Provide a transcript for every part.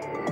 you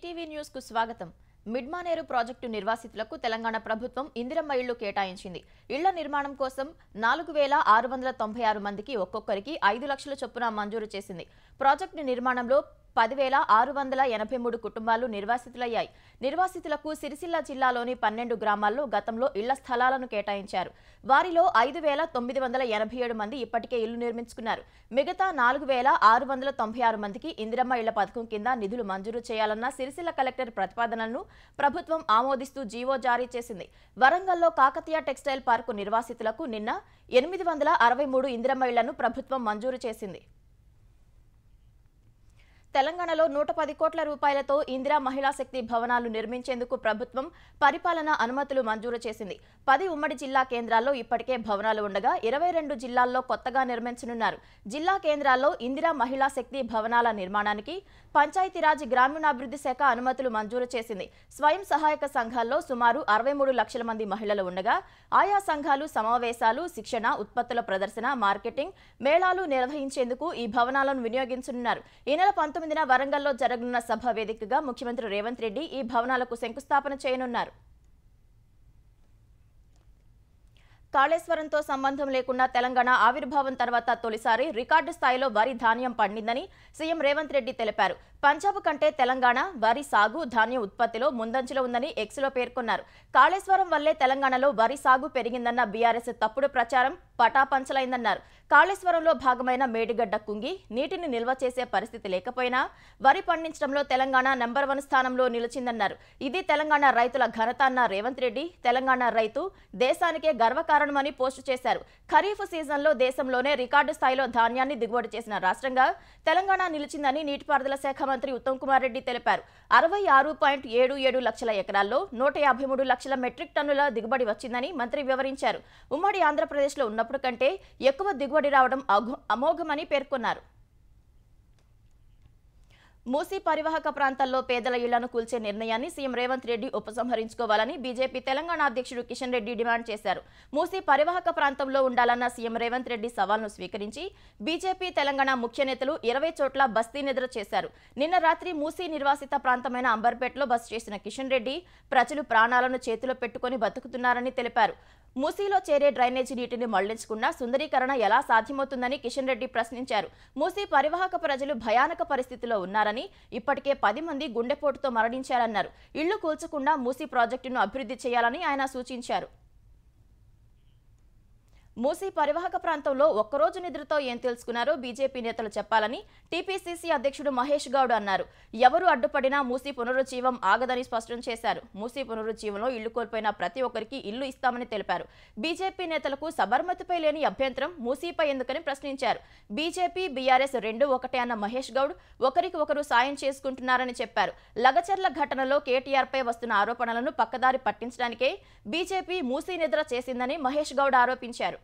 ETV news కు స్వాగతం Mid Manair project నిర్వాసితులకు తెలంగాణ ప్రభుత్వం ఇందిరమ్మ ఇళ్లు కేటాయించింది ఇళ్ల నిర్మాణం కోసం నాలుగు వేల ఆరు వందల తొంభై ఆరు మందికి ఒక్కొక్కరికి ఐదు లక్షల చొప్పున మంజూరు చేసింది ప్రాజెక్టు నిర్మాణంలో పదివేల ఆరు వందల ఎనభై మూడు కుటుంబాలు నిర్వాసితులయ్యాయి నిర్వాసితులకు సిరిసిల్ల జిల్లాలోని పన్నెండు గ్రామాల్లో గతంలో ఇళ్ల స్థలాలను కేటాయించారు వారిలో ఐదు వేల తొమ్మిది వందల ఎనభై ఏడు మంది ఇప్పటికే ఇల్లు నిర్మించుకున్నారు మిగతా నాలుగు వేల ఆరు వందల తొంభై ఆరు మందికి ఇందిరమ్మ ఇళ్ల పథకం కింద నిధులు మంజూరు చేయాలన్న సిరిసిల్ల కలెక్టర్ ప్రతిపాదనను ప్రభుత్వం ఆమోదిస్తూ జీవో జారీ చేసింది వరంగల్లో కాకతీయ టెక్స్టైల్ పార్కు నిర్వాసితులకు నిన్న ఎనిమిది వందల అరవై మూడు ఇందిరమ్మ ఇళ్లను ప్రభుత్వం మంజూరు చేసింది తెలంగాణలో నూట పది కోట్ల రూపాయలతో ఇందిరా మహిళా శక్తి భవనాలు నిర్మించేందుకు ప్రభుత్వం పరిపాలన అనుమతులు మంజూరు చేసింది పది ఉమ్మడి జిల్లా కేంద్రాల్లో ఇప్పటికే భవనాలు ఉండగా ఇరవై రెండు జిల్లాల్లో కొత్తగా నిర్మించనున్నారు జిల్లా కేంద్రాల్లో ఇందిరా మహిళా శక్తి భవనాల నిర్మాణానికి పంచాయతీరాజ్ గ్రామీణాభివృద్ధి శాఖ అనుమతులు మంజూరు చేసింది స్వయం సహాయక సంఘాల్లో సుమారు అరవై మూడు లక్షల మంది మహిళలు ఉండగా ఆయా సంఘాలు సమావేశాలు శిక్షణ ఉత్పత్తుల ప్రదర్శన మార్కెటింగ్ మేళాలు నిర్వహించేందుకు ఈ భవనాలను వినియోగించనున్నారు ఈ నెల తొమ్మిదిన వరంగల్లో జరగనున్న సభ వేదికగా ముఖ్యమంత్రి రేవంత్ రెడ్డి ఈ భవనాలకు శంకుస్థాపన చేయనున్నారు కాళేశ్వరంతో సంబంధం లేకుండా తెలంగాణ ఆవిర్భావం తర్వాత తొలిసారి రికార్డు స్థాయిలో వరి ధాన్యం పండిందని సీఎం రేవంత్ రెడ్డి తెలిపారు పంజాబ్ కంటే తెలంగాణ వరి సాగు ధాన్యం ఉత్పత్తిలో ముందంజలో ఉందని ఎక్స్లో పేర్కొన్నారు కాళేశ్వరం వల్లే తెలంగాణలో వరి సాగు పెరిగిందన్న బీఆర్ఎస్ తప్పుడు ప్రచారం పటాపంచలైందన్నారు కాళేశ్వరంలో భాగమైన మేడిగడ్డ కుంగి నీటిని నిల్వ చేసే పరిస్థితి లేకపోయినా వరి పండించడంలో తెలంగాణ నెంబర్ వన్ స్థానంలో నిలిచిందన్నారు ఇది తెలంగాణ రైతుల ఘనత అన్న రేవంత్ రెడ్డి తెలంగాణ రైతు దేశానికే గర్వకారణమని పోస్టు చేశారు ఖరీఫ్ సీజన్లో దేశంలోనే రికార్డు స్థాయిలో ధాన్యాన్ని దిగుబడి చేసిన రాష్ట్రంగా తెలంగాణ నిలిచిందని నీటిపారుదల శాఖ మంత్రి ఉత్తమ్ కుమార్ రెడ్డి తెలిపారు అరవై ఆరు పాయింట్ ఏడు ఏడు లక్షల ఎకరాల్లో నూట యాభై మూడు లక్షల మెట్రిక్ టన్నుల దిగుబడి వచ్చిందని మంత్రి వివరించారు ఉమ్మడి ఆంధ్రప్రదేశ్లో ఉన్నప్పుడు కంటే ఎక్కువ దిగుబడి బయటపడి రావడం అమోఘమని పేర్కొన్నారు మూసీ పరివాహక ప్రాంతాల్లో పేదల ఇళ్లను కూల్చే నిర్ణయాన్ని సీఎం రేవంత్ రెడ్డి ఉపసంహరించుకోవాలని బీజేపీ తెలంగాణ అధ్యక్షుడు కిషన్ రెడ్డి డిమాండ్ చేశారు మూసీ పరివాహక ప్రాంతంలో ఉండాలన్న సీఎం రేవంత్ రెడ్డి సవాల్ను స్వీకరించి బీజేపీ తెలంగాణ ముఖ్య నేతలు ఇరవై చోట్ల బస్తీ నిద్ర చేశారు నిన్న రాత్రి మూసీ నిర్వాసిత ప్రాంతమైన అంబర్పేటలో బస్ చేసిన కిషన్ రెడ్డి ప్రజలు ప్రాణాలను చేతిలో పెట్టుకుని బతుకుతున్నారని తెలిపారు మూసీలో చేరే డ్రైనేజీ నీటిని మళ్లించకుండా సుందరీకరణ ఎలా సాధ్యమవుతుందని కిషన్ రెడ్డి ప్రశ్నించారు మూసీ పరివాహక ప్రజలు భయానక పరిస్థితిలో ఉన్నారని ఇప్పటికే పది మంది గుండెపోటుతో మరణించారన్నారు ఇళ్లు కూల్చకుండా మూసీ ప్రాజెక్టును అభివృద్ధి చేయాలని ఆయన సూచించారు మూసీ పరివాహక ప్రాంతంలో ఒక్కరోజు నిద్రతో ఏం తెలుసుకున్నారో బీజేపీ నేతలు చెప్పాలని టీపీసీసీ అధ్యక్షుడు మహేష్ గౌడ్ అన్నారు ఎవరు అడ్డుపడినా మూసీ పునరుజ్జీవం ఆగదని స్పష్టం చేశారు మూసీ పునరుజ్జీవంలో ఇళ్లు కోల్పోయిన ప్రతి ఒక్కరికి ఇల్లు ఇస్తామని తెలిపారు బీజేపీ నేతలకు సబర్మతిపై లేని అభ్యంతరం మూసీపై ఎందుకని ప్రశ్నించారు బీజేపీ బీఆర్ఎస్ రెండు ఒకటే అన్న మహేష్ గౌడ్ ఒకరికి ఒకరు సాయం చేసుకుంటున్నారని చెప్పారు లగచర్ల ఘటనలో కేటీఆర్పై వస్తున్న ఆరోపణలను పక్కదారి పట్టించడానికే బీజేపీ మూసీ నిద్ర చేసిందని మహేష్ గౌడ్ ఆరోపించారు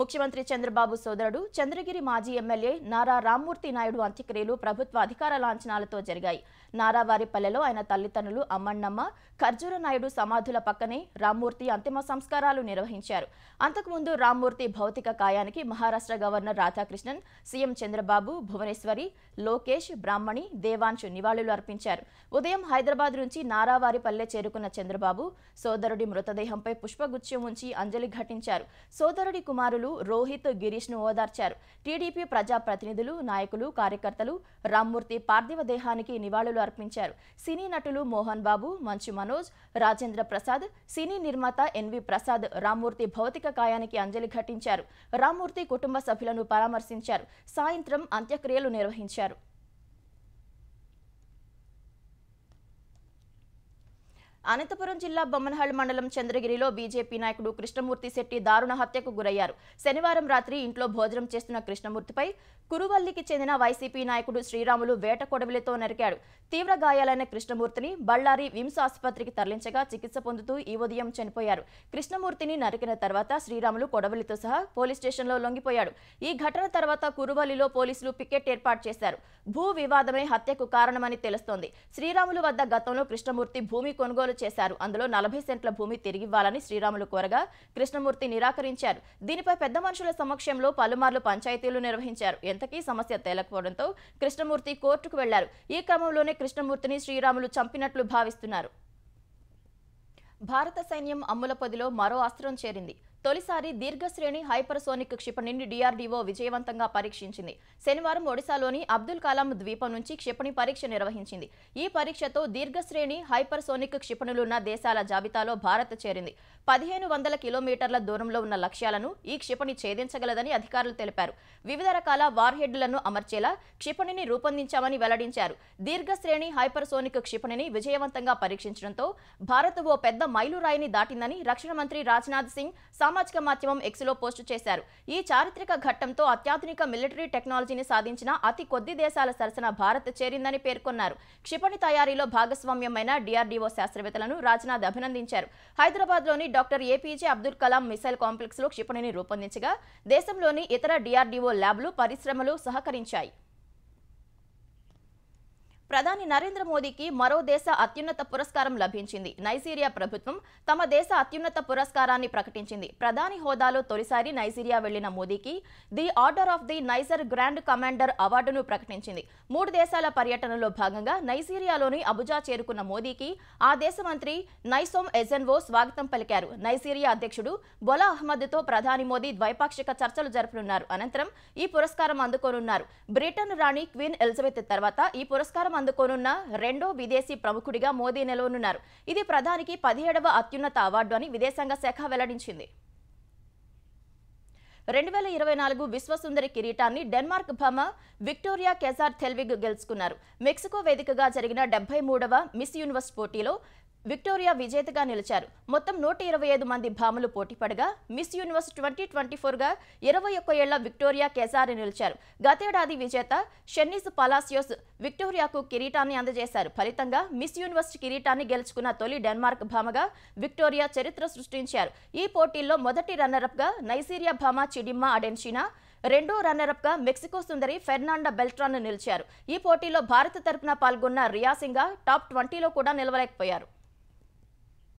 ముఖ్యమంత్రి చంద్రబాబు సోదరుడు చంద్రగిరి మాజీ ఎమ్మెల్యే నారా రామ్మూర్తి నాయుడు అంత్యక్రియలు ప్రభుత్వ అధికార లాంఛనాలతో జరిగాయి నారావారిపల్లెలో ఆయన తల్లిదండ్రులు అమ్మన్నమ్మ ఖర్జూర నాయుడు సమాధుల పక్కనే రామ్మూర్తి అంతిమ సంస్కారాలు నిర్వహించారు అంతకుముందు రామ్మూర్తి భౌతిక కాయానికి మహారాష్ట్ర గవర్నర్ రాధాకృష్ణన్ సీఎం చంద్రబాబు భువనేశ్వరి లోకేష్ బ్రాహ్మణి దేవాంశు నివాళులు అర్పించారు ఉదయం హైదరాబాద్ నుంచి నారావారిపల్లె చేరుకున్న చంద్రబాబు సోదరుడి మృతదేహంపై పుష్పగుచ్ఛం ఉంచి అంజలి ఘటించారు సోదరుడి కుమారులు నాయకులు రోహిత్ ను ఓదార్చారు టీడీపీ ప్రజాప్రతినిధులు నాయకులు కార్యకర్తలు రామ్మూర్తి పార్థివ దేహానికి నివాళులు అర్పించారు సినీ నటులు మోహన్ బాబు మంచు మనోజ్ రాజేంద్ర ప్రసాద్ సినీ నిర్మాత ఎన్వి ప్రసాద్ రామ్మూర్తి భౌతిక కాయానికి అంజలి ఘటించారు రామ్మూర్తి కుటుంబ సభ్యులను పరామర్శించారు సాయంత్రం అంత్యక్రియలు నిర్వహించారు అనంతపురం జిల్లా బొమ్మనహల్ మండలం చంద్రగిరిలో బీజేపీ నాయకుడు కృష్ణమూర్తి శెట్టి దారుణ హత్యకు గురయ్యారు శనివారం రాత్రి ఇంట్లో భోజనం చేస్తున్న కృష్ణమూర్తిపై కురువల్లికి చెందిన వైసీపీ నాయకుడు శ్రీరాములు వేట కొడవలితో నరికాడు తీవ్ర గాయాలైన కృష్ణమూర్తిని బళ్ళారి విమ్స్ ఆసుపత్రికి తరలించగా చికిత్స పొందుతూ ఈ ఉదయం చనిపోయారు కృష్ణమూర్తిని నరికిన తర్వాత శ్రీరాములు కొడవలితో సహా పోలీస్ స్టేషన్లో లొంగిపోయాడు ఈ ఘటన తర్వాత కురువల్లిలో పోలీసులు పికెట్ ఏర్పాటు చేశారు భూ వివాదమే హత్యకు కారణమని తెలుస్తోంది శ్రీరాములు వద్ద గతంలో కృష్ణమూర్తి భూమి కొనుగోలు చేశారు అందులో నలభై సెంట్ల భూమి తిరిగివ్వాలని శ్రీరాములు కోరగా కృష్ణమూర్తి నిరాకరించారు దీనిపై పెద్ద మనుషుల సమక్షంలో పలుమార్లు పంచాయతీలు నిర్వహించారు ఎంతకీ సమస్య తేలకపోవడంతో కృష్ణమూర్తి కోర్టుకు వెళ్లారు ఈ క్రమంలోనే కృష్ణమూర్తిని శ్రీరాములు చంపినట్లు భావిస్తున్నారు భారత సైన్యం పొదిలో మరో అస్త్రం చేరింది తొలిసారి దీర్ఘశ్రేణి హైపర్సోనిక్ క్షిపణిని డిఆర్డీఓ విజయవంతంగా పరీక్షించింది శనివారం ఒడిశాలోని అబ్దుల్ కలాం ద్వీపం నుంచి క్షిపణి పరీక్ష నిర్వహించింది ఈ పరీక్షతో దీర్ఘశ్రేణి హైపర్సోనిక్ క్షిపణులున్న దేశాల జాబితాలో భారత్ చేరింది పదిహేను వందల కిలోమీటర్ల దూరంలో ఉన్న లక్ష్యాలను ఈ క్షిపణి ఛేదించగలదని అధికారులు తెలిపారు వివిధ రకాల వార్హెడ్లను అమర్చేలా క్షిపణిని రూపొందించామని వెల్లడించారు దీర్ఘశ్రేణి హైపర్సోనిక్ క్షిపణిని విజయవంతంగా పరీక్షించడంతో భారత్ ఓ పెద్ద మైలురాయిని దాటిందని రక్షణ మంత్రి రాజ్నాథ్ సింగ్ సామాజిక మాధ్యమం ఎక్స్లో పోస్టు చేశారు ఈ చారిత్రక ఘట్టంతో అత్యాధునిక మిలిటరీ టెక్నాలజీని సాధించిన అతి కొద్ది దేశాల సరసన భారత్ చేరిందని పేర్కొన్నారు క్షిపణి తయారీలో భాగస్వామ్యమైన డిఆర్డీఓ శాస్త్రవేత్తలను రాజ్నాథ్ అభినందించారు హైదరాబాద్లోని doctor APJ Abdul Kalam missile కాంప్లెక్స్లో క్షిపణిని రూపొందించగా దేశంలోని ఇతర డిఆర్డీఓ ల్యాబ్లు పరిశ్రమలు సహకరించాయి ప్రధాని నరేంద్ర మోదీకి మరో దేశ అత్యున్నత పురస్కారం లభించింది నైజీరియా ప్రభుత్వం తమ దేశ అత్యున్నత పురస్కారాన్ని ప్రకటించింది ప్రధాని హోదాలో తొలిసారి నైజీరియా వెళ్లిన మోదీకి the order of the Niger grand commander అవార్డును ప్రకటించింది మూడు దేశాల పర్యటనలో భాగంగా నైజీరియాలోని అబుజా చేరుకున్న మోదీకి ఆ దేశ మంత్రి నైసోమ్ ఎజెన్వో స్వాగతం పలికారు నైజీరియా అధ్యక్షుడు బొలా అహ్మద్ తో ప్రధాని మోదీ ద్వైపాక్షిక చర్చలు జరపనున్నారు అనంతరం ఈ పురస్కారం అందుకోనున్నారు బ్రిటన్ రాణి క్వీన్ ఎలిజబెత్ తర్వాత ఈ పురస్కారం అందుకోనున్న రెండో విదేశీ ప్రముఖుడిగా మోదీ నిలవనున్నారు ఇది ప్రధానికి పదిహేడవ అత్యున్నత అవార్డు అని విదేశాంగ శాఖ వెల్లడించింది రెండు వేల ఇరవై నాలుగు విశ్వసుందరి కిరీటాన్ని డెన్మార్క్ భామ విక్టోరియా కెజార్ థెల్విగ్ గెలుచుకున్నారు మెక్సికో వేదికగా జరిగిన డెబ్బై మూడవ మిస్ యూనివర్స్ పోటీలో విక్టోరియా విజేతగా నిలిచారు మొత్తం నూట ఇరవై ఐదు మంది భామలు పోటీపడగా మిస్ యూనివర్స్ ట్వంటీ ట్వంటీ ఫోర్గా ఇరవై ఒక్క ఏళ్ల విక్టోరియా కేసారి నిలిచారు గతేడాది విజేత షెన్నిస్ పలాసియోస్ విక్టోరియాకు కిరీటాన్ని అందజేశారు ఫలితంగా మిస్ యూనివర్స్ కిరీటాన్ని గెలుచుకున్న తొలి డెన్మార్క్ భామగా విక్టోరియా చరిత్ర సృష్టించారు ఈ పోటీల్లో మొదటి రన్నరప్గా నైజీరియా భామ చిడిమ్మ అడెన్షినా రెండో రన్నరప్గా మెక్సికో సుందరి ఫెర్నాండా బెల్ట్రాన్ నిలిచారు ఈ పోటీలో భారత తరపున పాల్గొన్న రియాసింగా టాప్ ట్వంటీలో కూడా నిలవలేకపోయారు